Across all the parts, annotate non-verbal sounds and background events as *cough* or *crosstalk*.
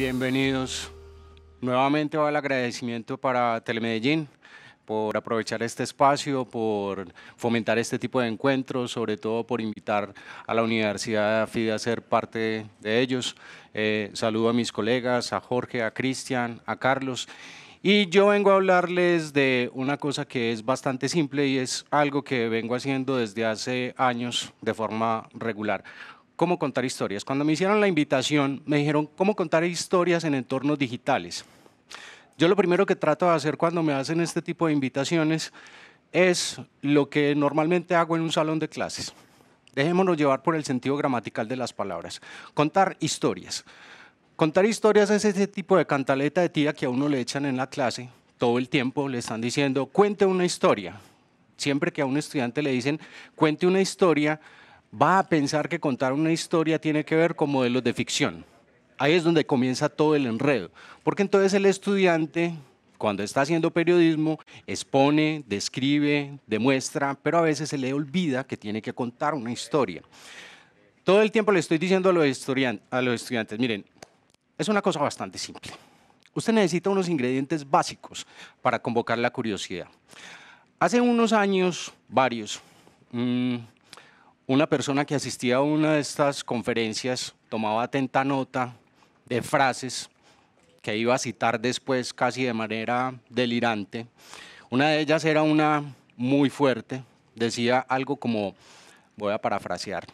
Bienvenidos. Nuevamente va el agradecimiento para Telemedellín por aprovechar este espacio, por fomentar este tipo de encuentros, sobre todo por invitar a la Universidad FIDE a ser parte de ellos. Eh, saludo a mis colegas, a Jorge, a Cristian, a Carlos. Y yo vengo a hablarles de una cosa que es bastante simple y es algo que vengo haciendo desde hace años de forma regular cómo contar historias. Cuando me hicieron la invitación, me dijeron cómo contar historias en entornos digitales. Yo lo primero que trato de hacer cuando me hacen este tipo de invitaciones es lo que normalmente hago en un salón de clases. Dejémonos llevar por el sentido gramatical de las palabras. Contar historias. Contar historias es ese tipo de cantaleta de tía que a uno le echan en la clase todo el tiempo, le están diciendo, cuente una historia. Siempre que a un estudiante le dicen, cuente una historia, va a pensar que contar una historia tiene que ver con modelos de ficción. Ahí es donde comienza todo el enredo, porque entonces el estudiante, cuando está haciendo periodismo, expone, describe, demuestra, pero a veces se le olvida que tiene que contar una historia. Todo el tiempo le estoy diciendo a los, estudiantes, miren, es una cosa bastante simple. Usted necesita unos ingredientes básicos para convocar la curiosidad. Hace unos años, varios, mm, una persona que asistía a una de estas conferencias tomaba atenta nota de frases que iba a citar después casi de manera delirante. Una de ellas era una muy fuerte, decía algo como, voy a parafrasear,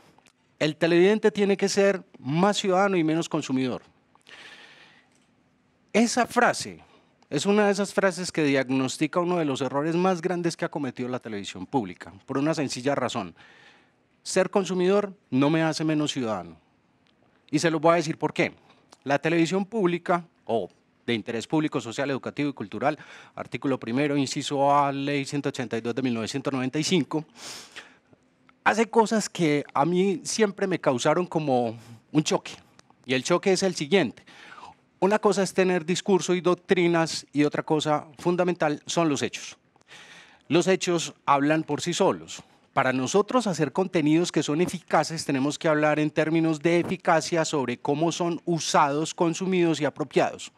el televidente tiene que ser más ciudadano y menos consumidor. Esa frase es una de esas frases que diagnostica uno de los errores más grandes que ha cometido la televisión pública, por una sencilla razón ser consumidor no me hace menos ciudadano. Y se los voy a decir por qué. La televisión pública o de interés público, social, educativo y cultural, artículo primero, inciso A, ley 182 de 1995, hace cosas que a mí siempre me causaron como un choque. Y el choque es el siguiente. Una cosa es tener discurso y doctrinas y otra cosa fundamental son los hechos. Los hechos hablan por sí solos para nosotros hacer contenidos que son eficaces tenemos que hablar en términos de eficacia sobre cómo son usados, consumidos y apropiados.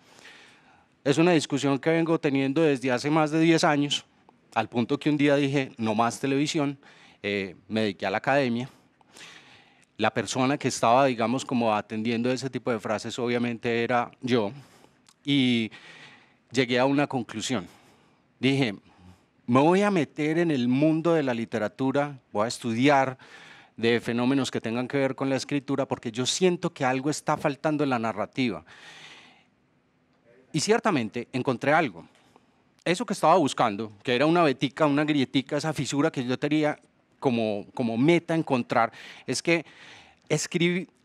Es una discusión que vengo teniendo desde hace más de 10 años, al punto que un día dije, no más televisión, eh, me dediqué a la academia. La persona que estaba, digamos, como atendiendo ese tipo de frases obviamente era yo, y llegué a una conclusión. Dije, me voy a meter en el mundo de la literatura, voy a estudiar de fenómenos que tengan que ver con la escritura, porque yo siento que algo está faltando en la narrativa. Y ciertamente encontré algo. Eso que estaba buscando, que era una vetica, una grietica, esa fisura que yo tenía como, como meta encontrar, es que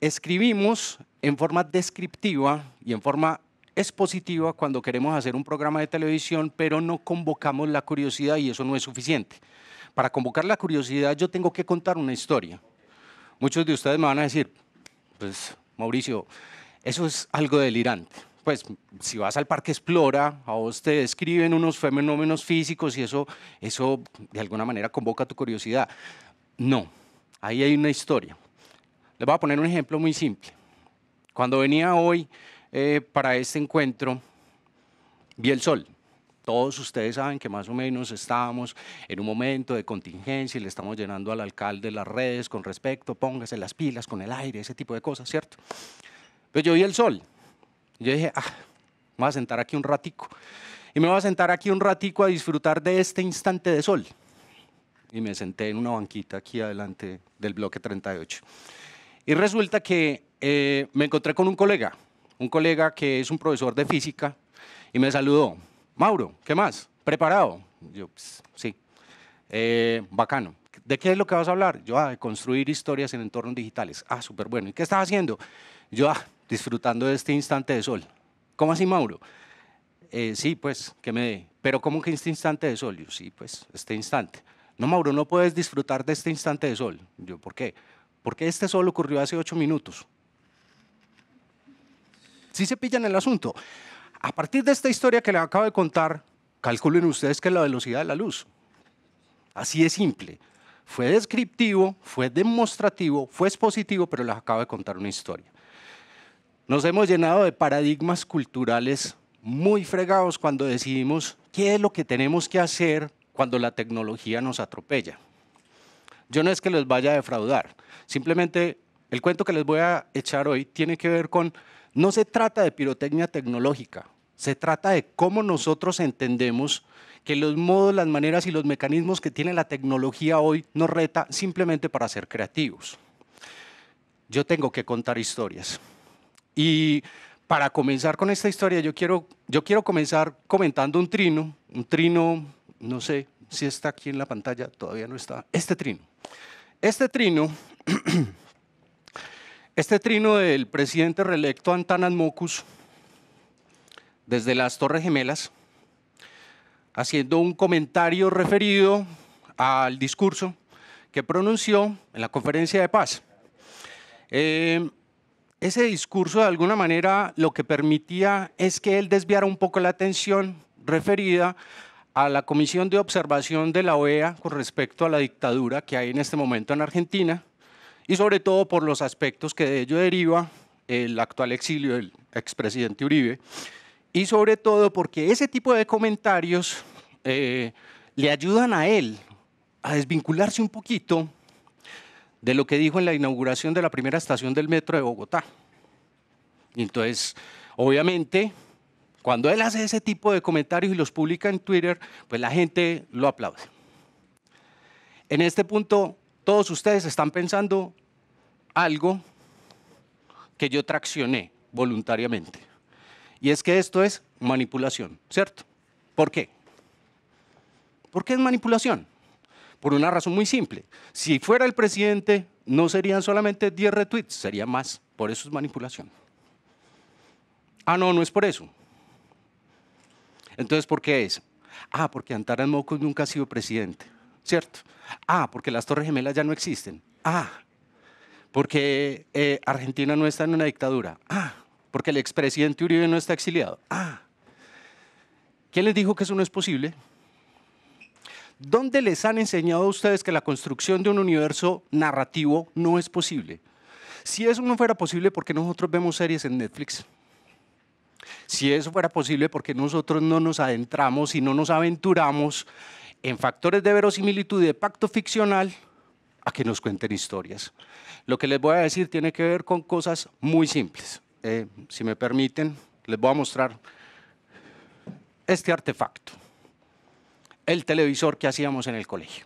escribimos en forma descriptiva y en forma es positiva cuando queremos hacer un programa de televisión, pero no convocamos la curiosidad y eso no es suficiente. Para convocar la curiosidad yo tengo que contar una historia. Muchos de ustedes me van a decir, pues Mauricio, eso es algo delirante. Pues si vas al Parque Explora, a vos te describen unos fenómenos físicos y eso, eso de alguna manera convoca tu curiosidad. No, ahí hay una historia. Les voy a poner un ejemplo muy simple. Cuando venía hoy eh, para este encuentro vi el sol. Todos ustedes saben que más o menos estábamos en un momento de contingencia y le estamos llenando al alcalde las redes con respecto, póngase las pilas con el aire, ese tipo de cosas, ¿cierto? Pero pues yo vi el sol. Yo dije, ah, me voy a sentar aquí un ratico. Y me voy a sentar aquí un ratico a disfrutar de este instante de sol. Y me senté en una banquita aquí adelante del bloque 38. Y resulta que eh, me encontré con un colega, un colega que es un profesor de física y me saludó. Mauro, ¿qué más? ¿Preparado? Yo, pues, sí. Eh, bacano. ¿De qué es lo que vas a hablar? Yo, ah, de construir historias en entornos digitales. Ah, súper bueno. ¿Y qué estás haciendo? Yo, ah, disfrutando de este instante de sol. ¿Cómo así, Mauro? Eh, sí, pues, que me Pero ¿cómo que este instante de sol? Yo, sí, pues, este instante. No, Mauro, no puedes disfrutar de este instante de sol. Yo, ¿por qué? Porque este sol ocurrió hace ocho minutos. Si se pillan el asunto? A partir de esta historia que les acabo de contar, calculen ustedes que la velocidad de la luz. Así es simple. Fue descriptivo, fue demostrativo, fue expositivo, pero les acabo de contar una historia. Nos hemos llenado de paradigmas culturales muy fregados cuando decidimos qué es lo que tenemos que hacer cuando la tecnología nos atropella. Yo no es que les vaya a defraudar, simplemente el cuento que les voy a echar hoy tiene que ver con no se trata de pirotecnia tecnológica, se trata de cómo nosotros entendemos que los modos, las maneras y los mecanismos que tiene la tecnología hoy nos reta simplemente para ser creativos. Yo tengo que contar historias. Y para comenzar con esta historia, yo quiero, yo quiero comenzar comentando un trino, un trino, no sé si está aquí en la pantalla, todavía no está, este trino. Este trino *clears throat* Este trino del presidente reelecto Antanas Mocus, desde las Torres Gemelas, haciendo un comentario referido al discurso que pronunció en la conferencia de paz. Eh, ese discurso, de alguna manera, lo que permitía es que él desviara un poco la atención referida a la comisión de observación de la OEA con respecto a la dictadura que hay en este momento en Argentina y sobre todo por los aspectos que de ello deriva el actual exilio del expresidente Uribe, y sobre todo porque ese tipo de comentarios eh, le ayudan a él a desvincularse un poquito de lo que dijo en la inauguración de la primera estación del metro de Bogotá. Entonces, obviamente, cuando él hace ese tipo de comentarios y los publica en Twitter, pues la gente lo aplaude. En este punto todos ustedes están pensando algo que yo traccioné voluntariamente. Y es que esto es manipulación, ¿cierto? ¿Por qué? ¿Por qué es manipulación? Por una razón muy simple. Si fuera el presidente, no serían solamente 10 retweets, sería más. Por eso es manipulación. Ah, no, no es por eso. Entonces, ¿por qué es? Ah, porque Antara Mocos nunca ha sido presidente. ¿cierto? Ah, porque las Torres Gemelas ya no existen. Ah, porque eh, Argentina no está en una dictadura. Ah, porque el expresidente Uribe no está exiliado. Ah, ¿quién les dijo que eso no es posible? ¿Dónde les han enseñado a ustedes que la construcción de un universo narrativo no es posible? Si eso no fuera posible, ¿por qué nosotros vemos series en Netflix? Si eso fuera posible, ¿por qué nosotros no nos adentramos y no nos aventuramos en factores de verosimilitud y de pacto ficcional a que nos cuenten historias. Lo que les voy a decir tiene que ver con cosas muy simples. Eh, si me permiten, les voy a mostrar este artefacto, el televisor que hacíamos en el colegio.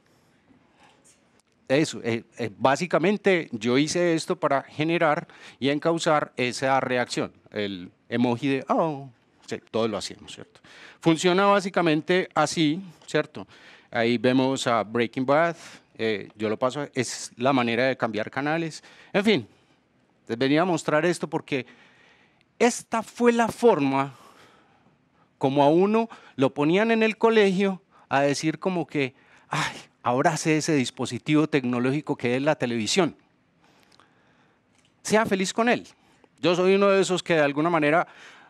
Eso, eh, eh, básicamente yo hice esto para generar y encauzar esa reacción, el emoji de, oh, Sí, todos lo hacíamos, ¿cierto? Funciona básicamente así, ¿cierto? Ahí vemos a Breaking Bad, eh, yo lo paso, es la manera de cambiar canales. En fin, les venía a mostrar esto porque esta fue la forma como a uno lo ponían en el colegio a decir como que, ay, ahora sé ese dispositivo tecnológico que es la televisión. Sea feliz con él. Yo soy uno de esos que de alguna manera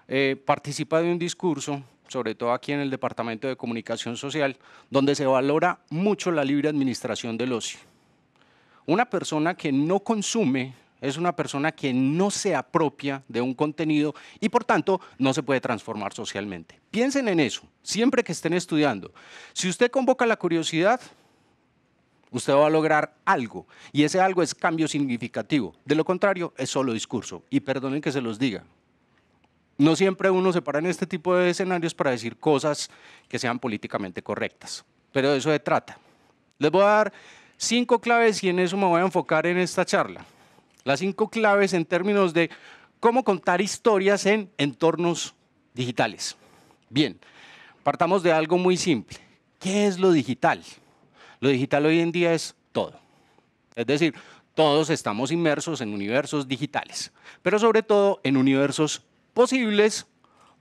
eh, participa de un discurso, sobre todo aquí en el Departamento de Comunicación Social, donde se valora mucho la libre administración del ocio. Una persona que no consume es una persona que no se apropia de un contenido y por tanto no se puede transformar socialmente. Piensen en eso, siempre que estén estudiando. Si usted convoca la curiosidad, usted va a lograr algo y ese algo es cambio significativo. De lo contrario, es solo discurso. Y perdonen que se los diga, no siempre uno se para en este tipo de escenarios para decir cosas que sean políticamente correctas, pero de eso se trata. Les voy a dar cinco claves y en eso me voy a enfocar en esta charla. Las cinco claves en términos de cómo contar historias en entornos digitales. Bien, partamos de algo muy simple. ¿Qué es lo digital? Lo digital hoy en día es todo. Es decir, todos estamos inmersos en universos digitales, pero sobre todo en universos posibles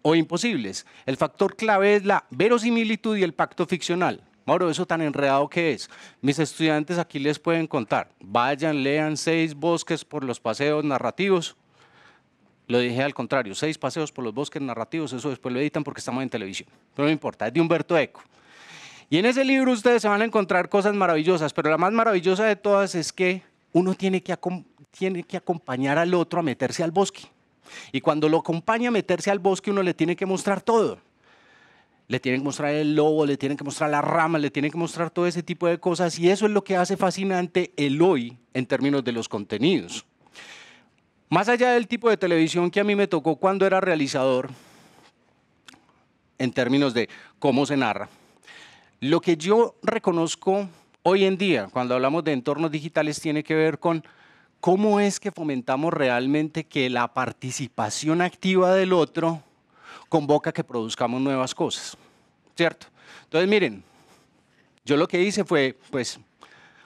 o imposibles. El factor clave es la verosimilitud y el pacto ficcional. Mauro, eso tan enredado que es. Mis estudiantes aquí les pueden contar. Vayan, lean seis bosques por los paseos narrativos. Lo dije al contrario, seis paseos por los bosques narrativos, eso después lo editan porque estamos en televisión. Pero no importa, es de Humberto Eco. Y en ese libro ustedes se van a encontrar cosas maravillosas, pero la más maravillosa de todas es que uno tiene que, tiene que acompañar al otro a meterse al bosque. Y cuando lo acompaña a meterse al bosque, uno le tiene que mostrar todo. Le tienen que mostrar el lobo, le tienen que mostrar la rama, le tienen que mostrar todo ese tipo de cosas. Y eso es lo que hace fascinante el hoy en términos de los contenidos. Más allá del tipo de televisión que a mí me tocó cuando era realizador, en términos de cómo se narra, lo que yo reconozco hoy en día cuando hablamos de entornos digitales tiene que ver con ¿cómo es que fomentamos realmente que la participación activa del otro convoca que produzcamos nuevas cosas? ¿Cierto? Entonces, miren, yo lo que hice fue, pues,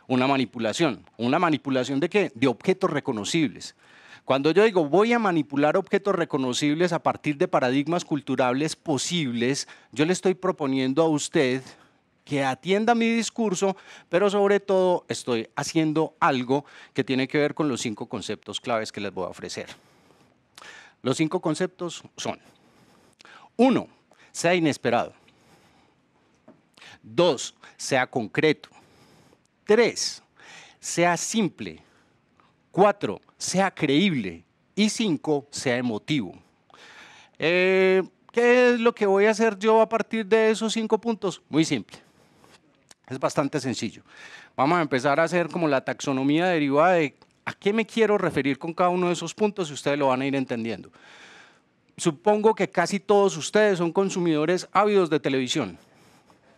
una manipulación. ¿Una manipulación de qué? De objetos reconocibles. Cuando yo digo voy a manipular objetos reconocibles a partir de paradigmas culturales posibles, yo le estoy proponiendo a usted que atienda mi discurso, pero sobre todo estoy haciendo algo que tiene que ver con los cinco conceptos claves que les voy a ofrecer. Los cinco conceptos son, uno, sea inesperado. Dos, sea concreto. Tres, sea simple. Cuatro, sea creíble. Y cinco, sea emotivo. Eh, ¿Qué es lo que voy a hacer yo a partir de esos cinco puntos? Muy simple es bastante sencillo. Vamos a empezar a hacer como la taxonomía derivada de a qué me quiero referir con cada uno de esos puntos y ustedes lo van a ir entendiendo. Supongo que casi todos ustedes son consumidores ávidos de televisión.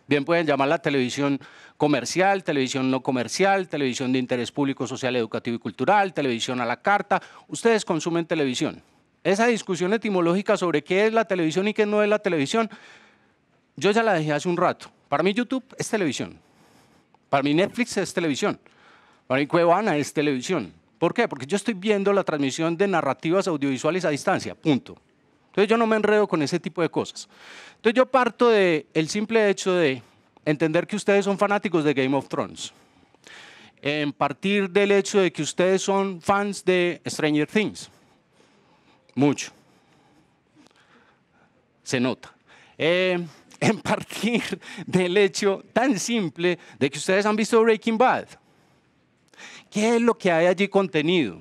Bien pueden llamar la televisión comercial, televisión no comercial, televisión de interés público, social, educativo y cultural, televisión a la carta. Ustedes consumen televisión. Esa discusión etimológica sobre qué es la televisión y qué no es la televisión, yo ya la dejé hace un rato. Para mí YouTube es televisión. Para mí Netflix es televisión. Para mí Cuevana es televisión. ¿Por qué? Porque yo estoy viendo la transmisión de narrativas audiovisuales a distancia, punto. Entonces yo no me enredo con ese tipo de cosas. Entonces yo parto del simple hecho de entender que ustedes son fanáticos de Game of Thrones. En partir del hecho de que ustedes son fans de Stranger Things. Mucho. Se nota. Eh, en partir del hecho tan simple de que ustedes han visto Breaking Bad. ¿Qué es lo que hay allí contenido?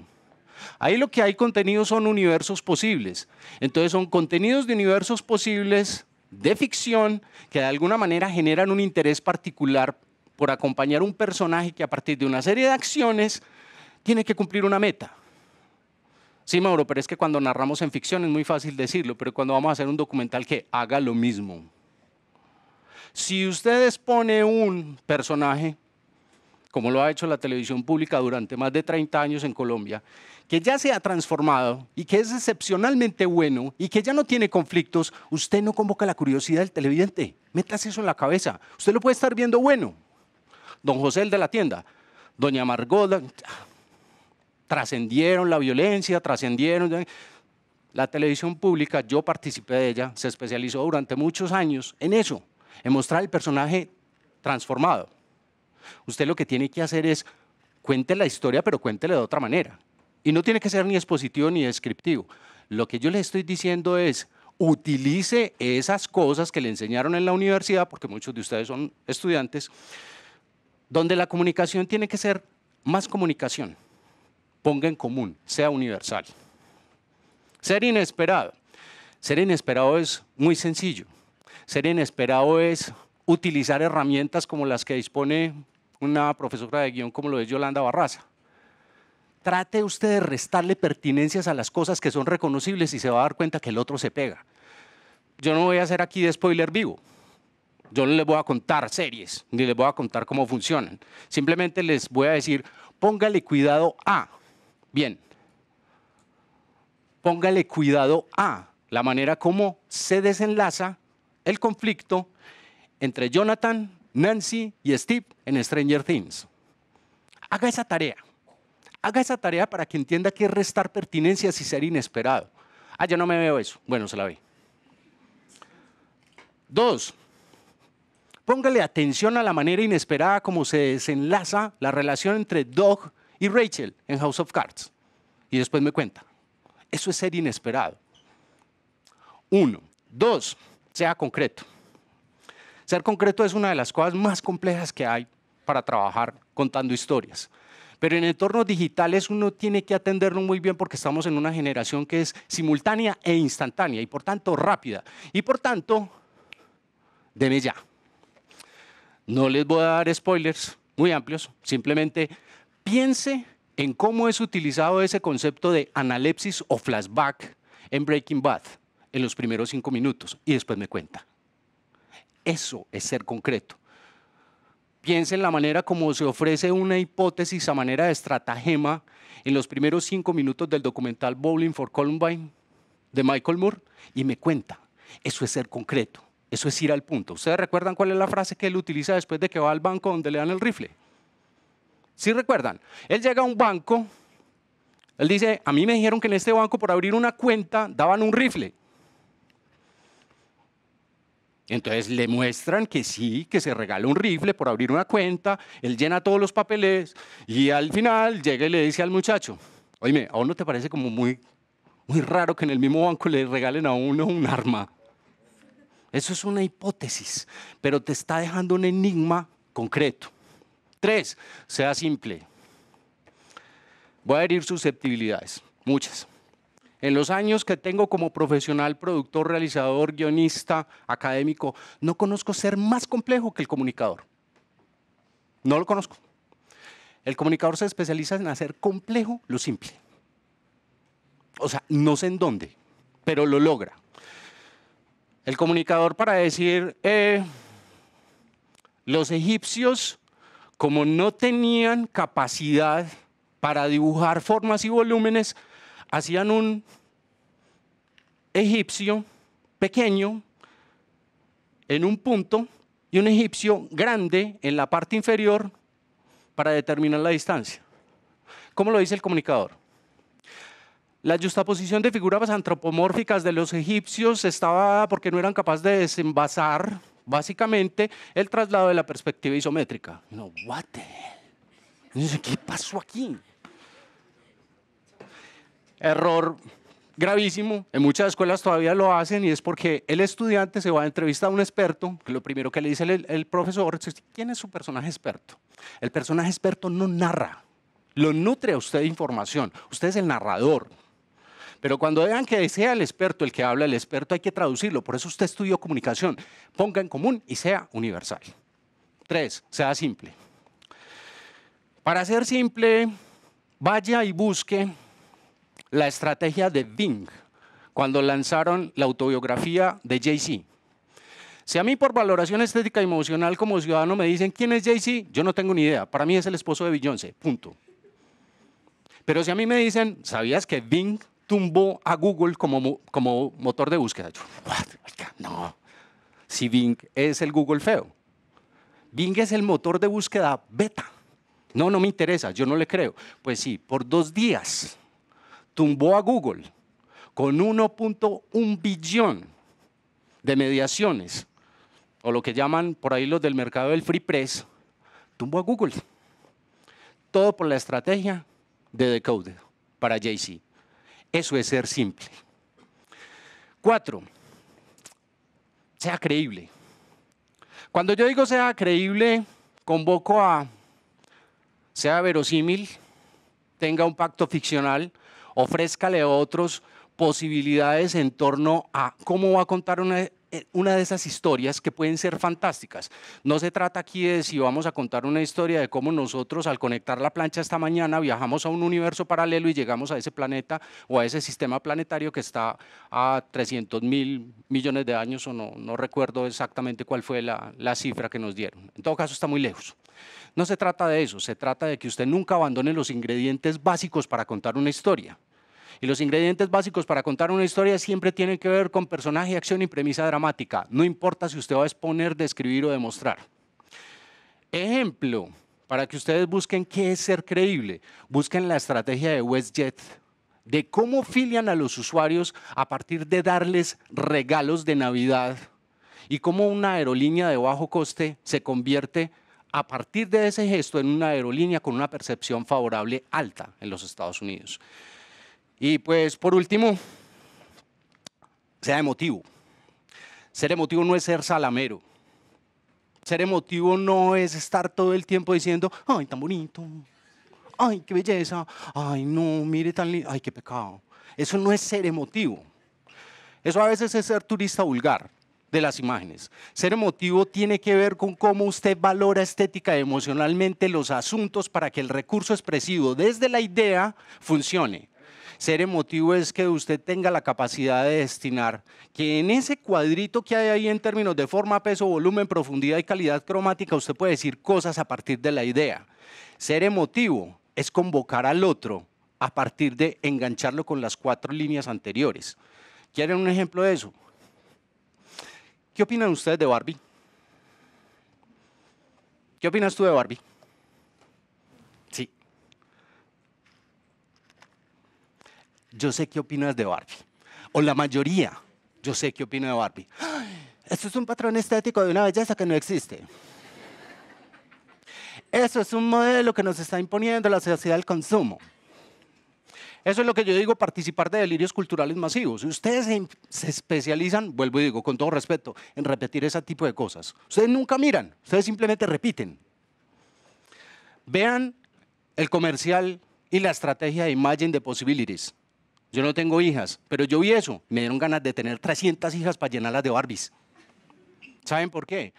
Ahí lo que hay contenido son universos posibles. Entonces son contenidos de universos posibles de ficción que de alguna manera generan un interés particular por acompañar un personaje que a partir de una serie de acciones tiene que cumplir una meta. Sí, Mauro, pero es que cuando narramos en ficción es muy fácil decirlo, pero cuando vamos a hacer un documental que haga lo mismo. Si usted expone un personaje, como lo ha hecho la televisión pública durante más de 30 años en Colombia, que ya se ha transformado y que es excepcionalmente bueno y que ya no tiene conflictos, usted no convoca la curiosidad del televidente. Métase eso en la cabeza. Usted lo puede estar viendo bueno. Don José, el de la tienda. Doña Margot, trascendieron la violencia, trascendieron... La televisión pública, yo participé de ella, se especializó durante muchos años en eso, en mostrar el personaje transformado. Usted lo que tiene que hacer es cuente la historia, pero cuéntela de otra manera. Y no tiene que ser ni expositivo ni descriptivo. Lo que yo le estoy diciendo es, utilice esas cosas que le enseñaron en la universidad, porque muchos de ustedes son estudiantes, donde la comunicación tiene que ser más comunicación. Ponga en común, sea universal. Ser inesperado. Ser inesperado es muy sencillo. Ser inesperado es utilizar herramientas como las que dispone una profesora de guión como lo es Yolanda Barraza. Trate usted de restarle pertinencias a las cosas que son reconocibles y se va a dar cuenta que el otro se pega. Yo no voy a hacer aquí de spoiler vivo. Yo no les voy a contar series, ni les voy a contar cómo funcionan. Simplemente les voy a decir, póngale cuidado a. Bien. Póngale cuidado a la manera como se desenlaza el conflicto entre Jonathan, Nancy y Steve en Stranger Things. Haga esa tarea. Haga esa tarea para que entienda qué es restar pertinencias y ser inesperado. Ah, yo no me veo eso. Bueno, se la ve. Dos, póngale atención a la manera inesperada como se desenlaza la relación entre Doug y Rachel en House of Cards. Y después me cuenta. Eso es ser inesperado. Uno. Dos, sea concreto. Ser concreto es una de las cosas más complejas que hay para trabajar contando historias. Pero en entornos digitales uno tiene que atenderlo muy bien porque estamos en una generación que es simultánea e instantánea y por tanto rápida. Y por tanto, deme ya. No les voy a dar spoilers muy amplios, simplemente piense en cómo es utilizado ese concepto de analepsis o flashback en Breaking Bad en los primeros cinco minutos y después me cuenta. Eso es ser concreto. Piensa en la manera como se ofrece una hipótesis a manera de estratagema en los primeros cinco minutos del documental Bowling for Columbine de Michael Moore y me cuenta. Eso es ser concreto. Eso es ir al punto. ¿Ustedes recuerdan cuál es la frase que él utiliza después de que va al banco donde le dan el rifle? ¿Sí recuerdan? Él llega a un banco, él dice, a mí me dijeron que en este banco por abrir una cuenta daban un rifle. Entonces le muestran que sí, que se regala un rifle por abrir una cuenta, él llena todos los papeles y al final llega y le dice al muchacho, oye, ¿a uno te parece como muy, muy raro que en el mismo banco le regalen a uno un arma? Eso es una hipótesis, pero te está dejando un enigma concreto. Tres, sea simple. Voy a herir susceptibilidades, muchas. En los años que tengo como profesional, productor, realizador, guionista, académico, no conozco ser más complejo que el comunicador. No lo conozco. El comunicador se especializa en hacer complejo lo simple. O sea, no sé en dónde, pero lo logra. El comunicador para decir, eh, los egipcios, como no tenían capacidad para dibujar formas y volúmenes, hacían un egipcio pequeño en un punto y un egipcio grande en la parte inferior para determinar la distancia. ¿Cómo lo dice el comunicador? La justaposición de figuras antropomórficas de los egipcios estaba porque no eran capaces de desenvasar, básicamente, el traslado de la perspectiva isométrica. No, what ¿Qué pasó aquí? error gravísimo. En muchas escuelas todavía lo hacen y es porque el estudiante se va a entrevistar a un experto, lo primero que le dice el, el profesor es, ¿quién es su personaje experto? El personaje experto no narra, lo nutre a usted de información, usted es el narrador. Pero cuando vean que sea el experto el que habla, el experto hay que traducirlo, por eso usted estudió comunicación. Ponga en común y sea universal. Tres, sea simple. Para ser simple, vaya y busque la estrategia de Bing cuando lanzaron la autobiografía de Jay-Z. Si a mí por valoración estética y emocional como ciudadano me dicen quién es Jay-Z, yo no tengo ni idea. Para mí es el esposo de Beyoncé, punto. Pero si a mí me dicen, ¿sabías que Bing tumbó a Google como, como motor de búsqueda? Yo, no. Si Bing es el Google feo. Bing es el motor de búsqueda beta. No, no me interesa, yo no le creo. Pues sí, por dos días tumbó a Google con 1.1 billón de mediaciones, o lo que llaman por ahí los del mercado del Free Press, tumbó a Google. Todo por la estrategia de decode para JC. Eso es ser simple. Cuatro, sea creíble. Cuando yo digo sea creíble, convoco a sea verosímil, tenga un pacto ficcional, ofrézcale otros posibilidades en torno a cómo va a contar una eh, una de esas historias que pueden ser fantásticas. No se trata aquí de si vamos a contar una historia de cómo nosotros al conectar la plancha esta mañana viajamos a un universo paralelo y llegamos a ese planeta o a ese sistema planetario que está a 300 mil millones de años o no, recuerdo exactamente cuál fue la cifra que nos dieron. En todo caso está muy lejos. No se trata de eso, se trata de que usted nunca abandone los ingredientes básicos para contar una historia. Y los ingredientes básicos para contar una historia siempre tienen que ver con personaje, acción y premisa dramática. No importa si usted va a exponer, describir o demostrar. Ejemplo, para que ustedes busquen qué es ser creíble, busquen la estrategia de WestJet de cómo filian a los usuarios a partir de darles regalos de Navidad y cómo una aerolínea de bajo coste se convierte a partir de ese gesto en una aerolínea con una percepción favorable alta en los Estados Unidos. Y pues por último, sea emotivo. Ser emotivo no es ser salamero. Ser emotivo no es estar todo el tiempo diciendo, ay, tan bonito, ay, qué belleza, ay, no, mire tan lindo, ay, qué pecado. Eso no es ser emotivo. Eso a veces es ser turista vulgar de las imágenes. Ser emotivo tiene que ver con cómo usted valora estética y emocionalmente los asuntos para que el recurso expresivo desde la idea funcione. Ser emotivo es que usted tenga la capacidad de destinar, que en ese cuadrito que hay ahí en términos de forma, peso, volumen, profundidad y calidad cromática, usted puede decir cosas a partir de la idea. Ser emotivo es convocar al otro a partir de engancharlo con las cuatro líneas anteriores. ¿Quieren un ejemplo de eso? ¿Qué opinan ustedes de Barbie? ¿Qué opinas tú de Barbie? yo sé qué opinas de Barbie. O la mayoría, yo sé qué opina de Barbie. *gasps* Esto es un patrón estético de una belleza que no existe. Eso es un modelo que nos está imponiendo la sociedad del consumo. Eso es lo que yo digo, participar de delirios culturales masivos. Ustedes se, especializan, vuelvo y digo, con todo respeto, en repetir ese tipo de cosas. Ustedes nunca miran, ustedes simplemente repiten. Vean el comercial y la estrategia de Imagine de Possibilities. Yo no tengo hijas, pero yo vi eso. Me dieron ganas de tener 300 hijas para llenarlas de Barbies. ¿Saben por qué?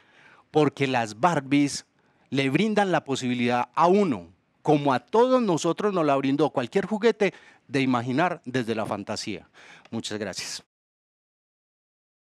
Porque las Barbies le brindan la posibilidad a uno, como a todos nosotros nos la brindó cualquier juguete, de imaginar desde la fantasía. Muchas gracias.